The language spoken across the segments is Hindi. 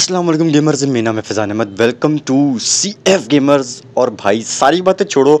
असलम गेमर्स मेरा मैं Faizan Ahmed welcome to C F gamers और भाई सारी बातें छोड़ो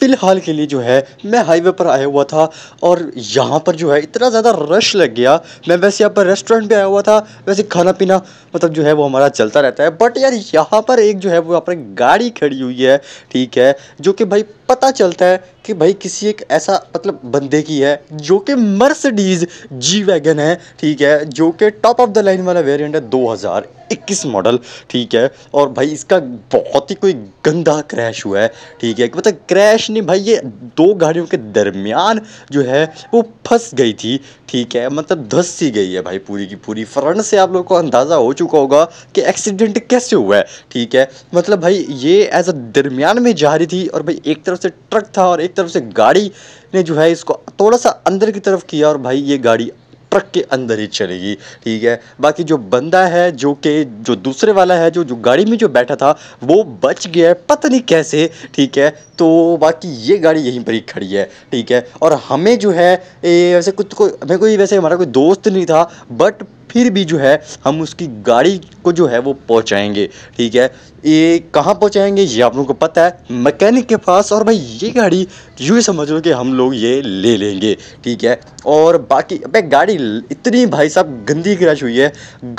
फ़िलहाल के लिए जो है मैं हाईवे पर आया हुआ था और यहाँ पर जो है इतना ज़्यादा रश लग गया मैं वैसे यहाँ पर रेस्टोरेंट पे आया हुआ था वैसे खाना पीना मतलब जो है वो हमारा चलता रहता है बट यार यहाँ पर एक जो है वो यहाँ पर गाड़ी खड़ी हुई है ठीक है जो कि भाई पता चलता है कि भाई किसी एक ऐसा मतलब बंदे की है जो कि मर्सडीज जी वैगन है ठीक है जो कि टॉप ऑफ द लाइन वाला वेरिएंट है 2021 मॉडल ठीक है और भाई इसका बहुत ही कोई गंदा क्रैश हुआ है ठीक है मतलब क्रैश नहीं भाई ये दो गाड़ियों के दरमियान जो है वो फंस गई थी ठीक है मतलब धस सी गई है भाई पूरी की पूरी फ्रंट से आप लोग को अंदाज़ा हो चुका होगा कि एक्सीडेंट कैसे हुआ है ठीक है मतलब भाई ये एज अ दरमियान में जा रही थी और भाई एक तरफ से ट्रक था और एक तरफ से गाड़ी ने जो है इसको थोड़ा सा अंदर की तरफ किया और भाई ये गाड़ी ट्रक के अंदर ही चलेगी ठीक है बाकी जो बंदा है जो के जो दूसरे वाला है जो जो गाड़ी में जो बैठा था वो बच गया है पता नहीं कैसे ठीक है तो बाकी ये गाड़ी यहीं पर ही खड़ी है ठीक है और हमें जो है ए, वैसे कुछ तो कोई हमें कोई वैसे हमारा कोई दोस्त नहीं था बट फिर भी जो है हम उसकी गाड़ी को जो है वो पहुँचाएँगे ठीक है ये कहाँ पहुँचाएँगे ये आप लोगों को पता है मैकेनिक के पास और भाई ये गाड़ी यूँ समझ लो कि हम लोग ये ले लेंगे ठीक है और बाकी अबे गाड़ी इतनी भाई साहब गंदी क्रैश हुई है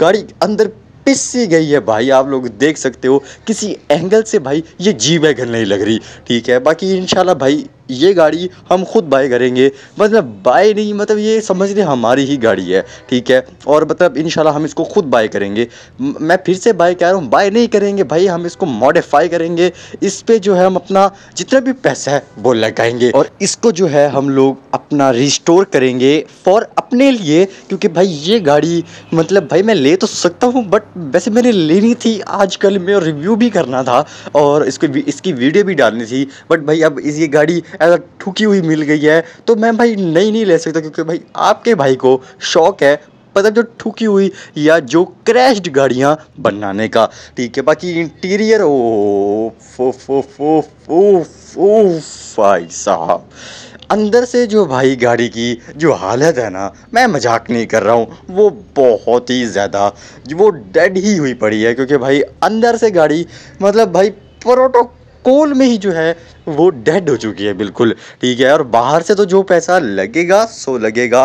गाड़ी अंदर पिसी गई है भाई आप लोग देख सकते हो किसी एंगल से भाई ये जी घर नहीं लग रही ठीक है बाकी इंशाल्लाह भाई ये गाड़ी हम खुद बाय करेंगे मतलब बाय नहीं मतलब ये समझ लें हमारी ही गाड़ी है ठीक है और मतलब इन हम इसको खुद बाय करेंगे मैं फिर से बाय कह रहा हूँ बाय नहीं करेंगे भाई हम इसको मॉडिफाई करेंगे इस पर जो है हम अपना जितना भी पैसा है वो लगाएंगे और इसको जो है हम लोग अपना रिस्टोर करेंगे फॉर अपने लिए क्योंकि भाई ये गाड़ी मतलब भाई मैं ले तो सकता हूँ बट वैसे मैंने लेनी थी आजकल में रिव्यू भी करना था और इसको इसकी वीडियो भी डालनी थी बट भाई अब इस ये गाड़ी ठुकी हुई मिल गई है तो मैं भाई नहीं नहीं ले सकता क्योंकि भाई आपके भाई को शौक है मतलब जो ठुकी हुई या जो क्रैश्ड गाड़ियाँ बनाने का ठीक है बाकी इंटीरियर ओ फो फो फो फो फो भाई साहब अंदर से जो भाई गाड़ी की जो हालत है ना मैं मजाक नहीं कर रहा हूँ वो बहुत ही ज़्यादा वो डेड ही हुई पड़ी है क्योंकि भाई अंदर से गाड़ी मतलब भाई प्रोटो कोल में ही जो है वो डेड हो चुकी है बिल्कुल ठीक है और बाहर से तो जो पैसा लगेगा सो लगेगा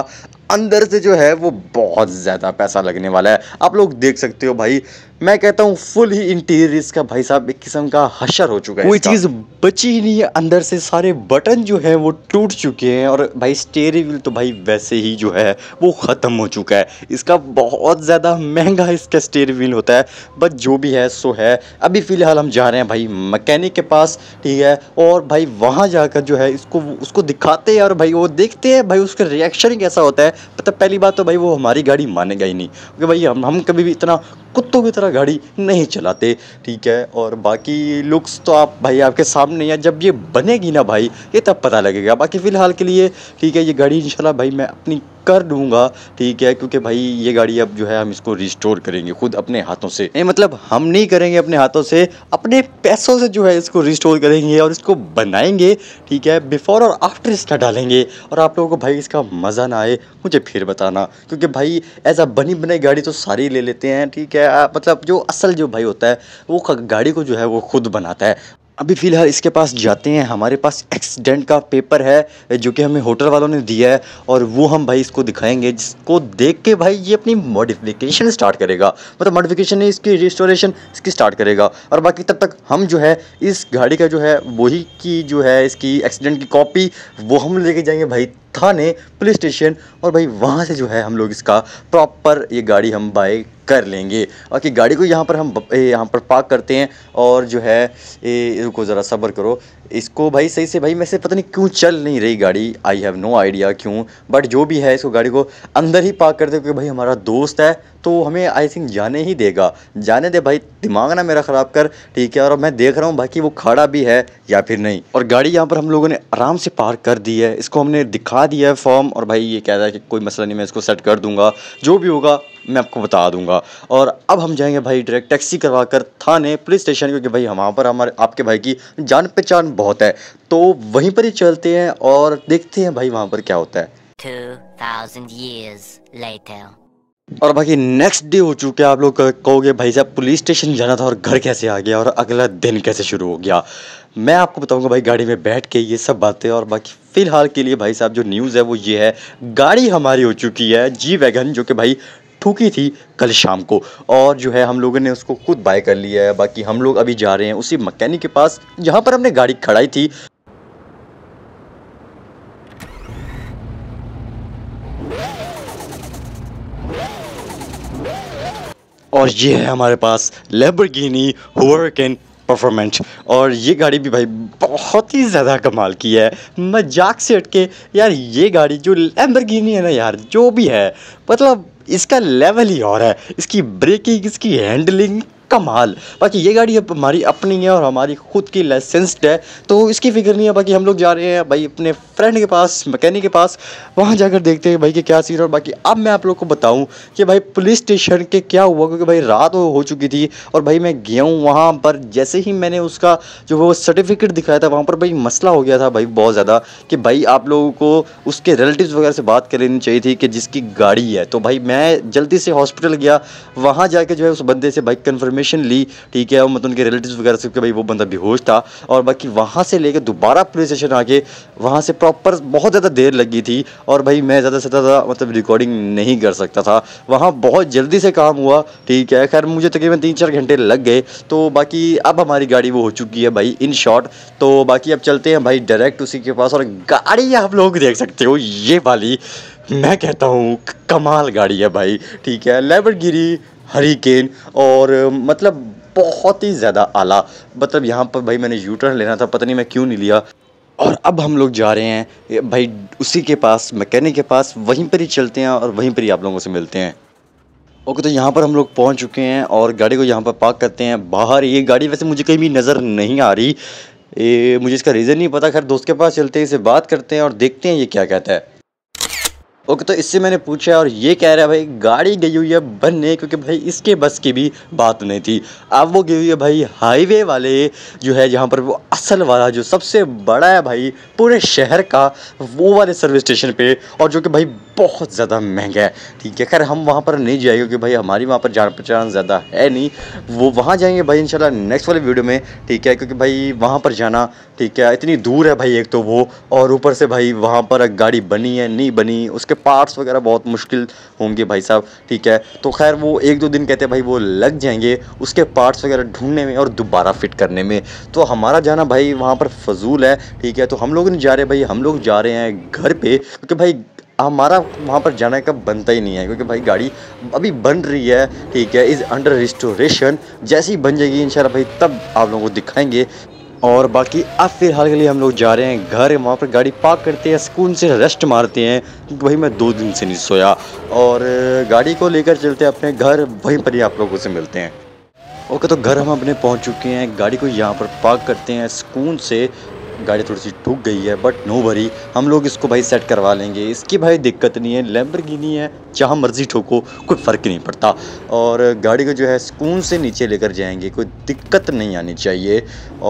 अंदर से जो है वो बहुत ज़्यादा पैसा लगने वाला है आप लोग देख सकते हो भाई मैं कहता हूँ फुल ही इंटीरियर इसका भाई साहब एक किस्म का हशर हो चुका है कोई चीज़ बची ही नहीं है अंदर से सारे बटन जो है वो टूट चुके हैं और भाई स्टेयरिंग व्हील तो भाई वैसे ही जो है वो ख़त्म हो चुका है इसका बहुत ज़्यादा महंगा इसका स्टेयरिंग व्हील होता है बट जो भी है सो है अभी फ़िलहाल हम जा रहे हैं भाई मकैनिक के पास ठीक है और भाई वहाँ जाकर जो है इसको उसको दिखाते हैं और भाई वो देखते हैं भाई उसका रिएक्शन कैसा होता है मतलब पहली बात तो भाई वो हमारी गाड़ी मानेगा ही नहीं क्योंकि भाई हम हम कभी भी इतना कुत्तों की तरह तरह गाड़ी नहीं चलाते ठीक है और बाकी लुक्स तो आप भाई आपके सामने या जब ये बनेगी ना भाई ये तब पता लगेगा बाकी फ़िलहाल के लिए ठीक है ये गाड़ी इंशाल्लाह भाई मैं अपनी कर दूंगा ठीक है क्योंकि भाई ये गाड़ी अब जो है हम इसको रिस्टोर करेंगे खुद अपने हाथों से नहीं मतलब हम नहीं करेंगे अपने हाथों से अपने पैसों से जो है इसको रिस्टोर करेंगे और इसको बनाएंगे ठीक है बिफोर और आफ्टर इसका डालेंगे और आप लोगों को भाई इसका मज़ा ना आए मुझे फिर बताना क्योंकि भाई ऐसा बनी बनाई गाड़ी तो सारी ले लेते हैं ठीक है मतलब मतलब जो असल जो भाई होता है वो गाड़ी को जो है वो खुद बनाता है अभी फ़िलहाल इसके पास जाते हैं हमारे पास एक्सीडेंट का पेपर है जो कि हमें होटल वालों ने दिया है और वो हम भाई इसको दिखाएंगे जिसको देख के भाई ये अपनी मॉडिफिकेशन स्टार्ट करेगा मतलब मॉडिफिकेशन नहीं इसकी रिस्टोरेशन इसकी स्टार्ट करेगा और बाकी तब तक हम जो है इस गाड़ी का जो है वही की जो है इसकी एक्सीडेंट की कॉपी वो हम लेके जाएंगे भाई थाने पुलिस स्टेशन और भाई वहाँ से जो है हम लोग इसका प्रॉपर ये गाड़ी हम बाय कर लेंगे बाकी गाड़ी को यहाँ पर हम यहाँ पर पार्क करते हैं और जो है ए, रुको ज़रा सब्र करो इसको भाई सही से भाई मैं से पता नहीं क्यों चल नहीं रही गाड़ी आई हैव नो आइडिया क्यों बट जो भी है इसको गाड़ी को अंदर ही पार्क करते क्योंकि भाई हमारा दोस्त है तो हमें आई थिंक जाने ही देगा जाने दे भाई दिमाग ना मेरा ख़राब कर ठीक है और मैं देख रहा हूँ बाकी वो खड़ा भी है या फिर नहीं और गाड़ी यहाँ पर हम लोगों ने आराम से पार्क कर दी है इसको हमने दिखा बता दिया है फॉर्म और भाई ये कह रहा है कि कोई मसला नहीं मैं इसको सेट कर दूंगा जो भी होगा मैं आपको बता दूंगा और अब हम जाएंगे भाई डायरेक्ट टैक्सी करवा कर थाने पुलिस स्टेशन क्योंकि भाई वहाँ पर हमारे आपके भाई की जान पहचान बहुत है तो वहीं पर ही चलते हैं और देखते हैं भाई वहाँ पर क्या होता है 2000 years later. और बाकी नेक्स्ट डे हो चुका है आप लोग कहोगे भाई साहब पुलिस स्टेशन जाना था और घर कैसे आ गया और अगला दिन कैसे शुरू हो गया मैं आपको बताऊंगा भाई गाड़ी में बैठ के ये सब बातें और बाकी फ़िलहाल के लिए भाई साहब जो न्यूज़ है वो ये है गाड़ी हमारी हो चुकी है जी वैगन जो कि भाई ठूकी थी कल शाम को और जो है हम लोगों ने उसको खुद बाय कर लिया है बाकी हम लोग अभी जा रहे हैं उसी मकैनिक के पास जहाँ पर हमने गाड़ी खड़ाई थी और ये है हमारे पास लेबरगिनी हुरकन परफॉर्मेंस और ये गाड़ी भी भाई बहुत ही ज़्यादा कमाल की है मजाक से हट के यार ये गाड़ी जो लैम्बरगिनी है ना यार जो भी है मतलब इसका लेवल ही और है इसकी ब्रेकिंग इसकी हैंडलिंग कमाल बाकी ये गाड़ी हमारी अपनी है और हमारी खुद की लाइसेंसड है तो इसकी फिक्र नहीं है बाकी हम लोग जा रहे हैं भाई अपने फ्रेंड के पास मैकेनिक के पास वहाँ जाकर देखते हैं भाई कि क्या सीन और बाकी अब मैं आप लोग को बताऊँ कि भाई पुलिस स्टेशन के क्या हुआ क्योंकि भाई रात हो चुकी थी और भाई मैं गया हूँ वहाँ पर जैसे ही मैंने उसका जो वो सर्टिफिकेट दिखाया था वहाँ पर भाई मसला हो गया था भाई बहुत ज़्यादा कि भाई आप लोगों को उसके रिलेटिव वगैरह से बात कर लेनी चाहिए थी कि जिसकी गाड़ी है तो भाई मैं जल्दी से हॉस्पिटल गया वहाँ जाके जो है उस बंदे से भाई कन्फर्म इन्फॉर्मेशन ली ठीक है और मतलब उनके रिलेटिव वगैरह से भाई वो बंदा बेहोश था और बाकी वहाँ से लेकर दोबारा पुलिस स्टेशन आके वहाँ से प्रॉपर बहुत ज़्यादा देर लगी थी और भाई मैं ज़्यादा से ज़्यादा मतलब रिकॉर्डिंग नहीं कर सकता था वहाँ बहुत जल्दी से काम हुआ ठीक है खैर मुझे तकरीबन तीन चार घंटे लग गए तो बाकी अब हमारी गाड़ी वो हो चुकी है भाई इन शॉर्ट तो बाकी अब चलते हैं भाई डायरेक्ट उसी के पास और गाड़ी आप लोग देख सकते हो ये वाली मैं कहता हूँ कमाल गाड़ी है भाई ठीक है लेबर गिरी हरिकेन और मतलब बहुत ही ज़्यादा आला मतलब यहाँ पर भाई मैंने यू टर्न लेना था पता नहीं मैं क्यों नहीं लिया और अब हम लोग जा रहे हैं भाई उसी के पास मैकेनिक के पास वहीं पर ही चलते हैं और वहीं पर ही आप लोगों से मिलते हैं ओके तो यहाँ पर हम लोग पहुँच चुके हैं और गाड़ी को यहाँ पर पार्क करते हैं बाहर ये गाड़ी वैसे मुझे कहीं भी नज़र नहीं आ रही ए, मुझे इसका रीज़न नहीं पता खैर दोस्त के पास चलते हैं इसे बात करते हैं और देखते हैं ये क्या कहता है ओके तो इससे मैंने पूछा और ये कह रहा है भाई गाड़ी गई हुई है बनने क्योंकि भाई इसके बस की भी बात नहीं थी अब वो गई हुई है भाई हाईवे वाले जो है जहाँ पर वो असल वाला जो सबसे बड़ा है भाई पूरे शहर का वो वाले सर्विस स्टेशन पे और जो कि भाई बहुत ज़्यादा महंगा है ठीक है खैर हम वहाँ पर नहीं जाएंगे क्योंकि भाई हमारी वहाँ पर जान पहचान ज़्यादा है नहीं वो वहाँ जाएंगे भाई इन नेक्स्ट वाले वीडियो में ठीक है क्योंकि भाई वहाँ पर जाना ठीक है इतनी दूर है भाई एक तो वो और ऊपर से भाई वहाँ पर गाड़ी बनी है नहीं बनी उसके पार्ट्स वगैरह बहुत मुश्किल होंगे भाई साहब ठीक है तो खैर वो एक दो दिन कहते हैं भाई वो लग जाएंगे उसके पार्ट्स वगैरह ढूंढने में और दोबारा फिट करने में तो हमारा जाना भाई वहाँ पर फजूल है ठीक है तो हम लोग नहीं जा रहे भाई हम लोग जा रहे हैं घर पर क्योंकि भाई हमारा वहाँ पर जाने का बनता ही नहीं है क्योंकि भाई गाड़ी अभी बन रही है ठीक है इज़ अंडर रिस्टोरेशन जैसी बन जाएगी इन भाई तब आप लोगों को दिखाएंगे और बाकी अब फिलहाल के लिए हम लोग जा रहे हैं घर वहाँ पर गाड़ी पार्क करते हैं सुकून से रेस्ट मारते हैं क्योंकि भाई मैं दो दिन से नहीं सोया और गाड़ी को लेकर चलते हैं अपने घर वहीं पर ही आप लोगों से मिलते हैं ओके तो घर हम अपने पहुँच चुके हैं गाड़ी को यहाँ पर पार्क करते हैं सुकून से गाड़ी थोड़ी सी ठूक गई है बट नो भरी हम लोग इसको भाई सेट करवा लेंगे इसकी भाई दिक्कत नहीं है लैम्बरगिनी है जहाँ मर्ज़ी ठोको कोई फ़र्क नहीं पड़ता और गाड़ी को जो है सुकून से नीचे लेकर जाएंगे कोई दिक्कत नहीं आनी चाहिए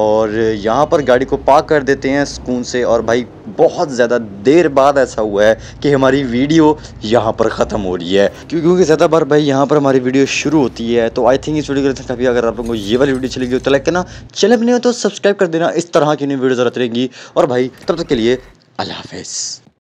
और यहाँ पर गाड़ी को पार्क कर देते हैं सुकून से और भाई बहुत ज़्यादा देर बाद ऐसा हुआ है कि हमारी वीडियो यहाँ पर ख़त्म हो रही है क्योंकि ज़्यादा बार भाई यहाँ पर हमारी वीडियो शुरू होती है तो आई थिंक इस वीडियो के कभी अगर आप लोगों को ये वाली वीडियो चलेगी तो लाइक करना चैनल नहीं हो तो सब्सक्राइब कर देना इस तरह की नई वीडियो जरूरत रहेंगी और भाई तब तक के लिए अल्लाह हाफिज़